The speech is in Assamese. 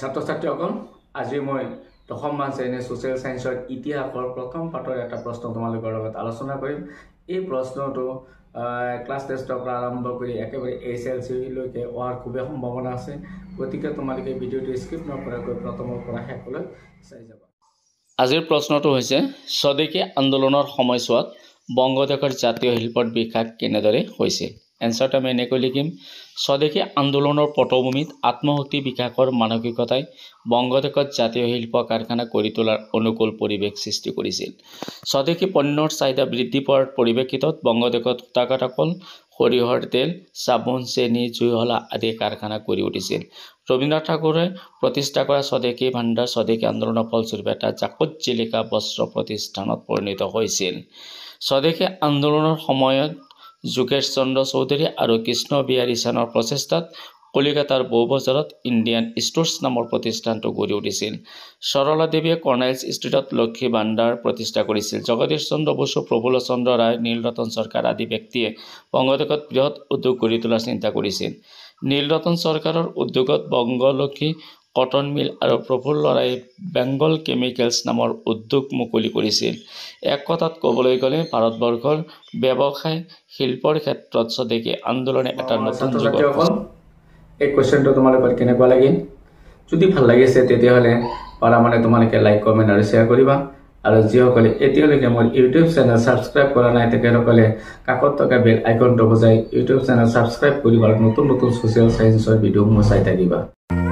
ছাত্ৰ ছাত্ৰীসকল আজি মই দশম মান শ্ৰেণীৰ ছ'চিয়েল ছায়েন্সৰ ইতিহাসৰ প্ৰথম পাঠৰ এটা প্ৰশ্ন তোমালোকৰ লগত আলোচনা কৰিম এই প্ৰশ্নটো ক্লাছ টেষ্টৰ পৰা আৰম্ভ কৰি একেবাৰে এইচ এল চিলৈকে অহাৰ খুবেই সম্ভাৱনা আছে গতিকে তোমালোকে ভিডিঅ'টো স্ক্ৰিপ্ট নকৰাকৈ প্ৰথমৰ পৰা শেষলৈ চাই যাবা আজিৰ প্ৰশ্নটো হৈছে স্বদেশী আন্দোলনৰ সময়ছোৱাত বংগদেশৰ জাতীয় শিল্পৰ বিকাশ কেনেদৰে হৈছিল এনচাৰটো আমি এনেকৈ লিখিম স্বদেশী আন্দোলনৰ পটভূমিত আত্মশক্তি বিকাশৰ মানসিকতাই বংগদেশত জাতীয় শিল্প কাৰখানা কৰি তোলাৰ অনুকূল পৰিৱেশ সৃষ্টি কৰিছিল স্বদেশী পণ্যৰ চাহিদা বৃদ্ধি পোৱাৰ পৰিপ্ৰেক্ষিতত বংগদেশত সূতাকাটাকল সৰিয়হৰ তেল চাবোন চেনি জুইহলা আদি কাৰখানা কৰি উঠিছিল ৰবীন্দ্ৰনাথ ঠাকুৰে প্ৰতিষ্ঠা কৰা স্বদেশী ভাণ্ডাৰ স্বদেশী আন্দোলনৰ ফলস্বৰূপে এটা জাকত জিলিকা বস্ত্ৰ প্ৰতিষ্ঠানত পৰিণত হৈছিল স্বদেশী আন্দোলনৰ সময়ত যোগেশ চন্দ্ৰ চৌধুৰী আৰু কৃষ্ণ বিহাৰী সেনৰ প্ৰচেষ্টাত কলিকতাৰ বৌ বজাৰত ইণ্ডিয়ান ষ্ট'ৰ্ছ নামৰ প্ৰতিষ্ঠানটো গঢ়ি উঠিছিল সৰলা দেৱীয়ে কৰ্ণাইলছ ষ্ট্ৰীটত লক্ষী ভাণ্ডাৰ প্ৰতিষ্ঠা কৰিছিল জগদীশ চন্দ্ৰ বসু প্ৰফুল্ল চন্দ্ৰ ৰায় নীল ৰতন চৰকাৰ আদি ব্যক্তিয়ে বংগদেশত বৃহৎ উদ্যোগ গঢ়ি তোলাৰ চিন্তা কৰিছিল নীল ৰতন চৰকাৰৰ উদ্যোগত বংগলক্ষী কটন মিল আৰু প্ৰফুল্ল ৰায়ে বেংগল কেমিকেলছ নামৰ উদ্যোগ মুকলি কৰিছিল এক কথাত ক'বলৈ গ'লে ভাৰতবৰ্ষৰ ব্যৱসায় শিল্পৰ ক্ষেত্ৰত স্বদেশী আন্দোলনে এটা নতুন এই কুৱেশ্যনটো তোমালোকৰ কেনেকুৱা লাগিল যদি ভাল লাগিছে তেতিয়াহ'লে পাৰা মানে তোমালোকে লাইক কমেণ্ট আৰু শ্বেয়াৰ কৰিবা আৰু যিসকলে এতিয়ালৈকে মোৰ ইউটিউব চেনেল ছাবস্ক্ৰাইব কৰা নাই তেখেতসকলে কাকত থকা বেল আইকনটো বজাই ইউটিউব চেনেল ছাবস্ক্ৰাইব কৰিবা আৰু নতুন নতুন ছ'চিয়েল ছায়েন্সৰ ভিডিঅ'সমূহ চাই থাকিবা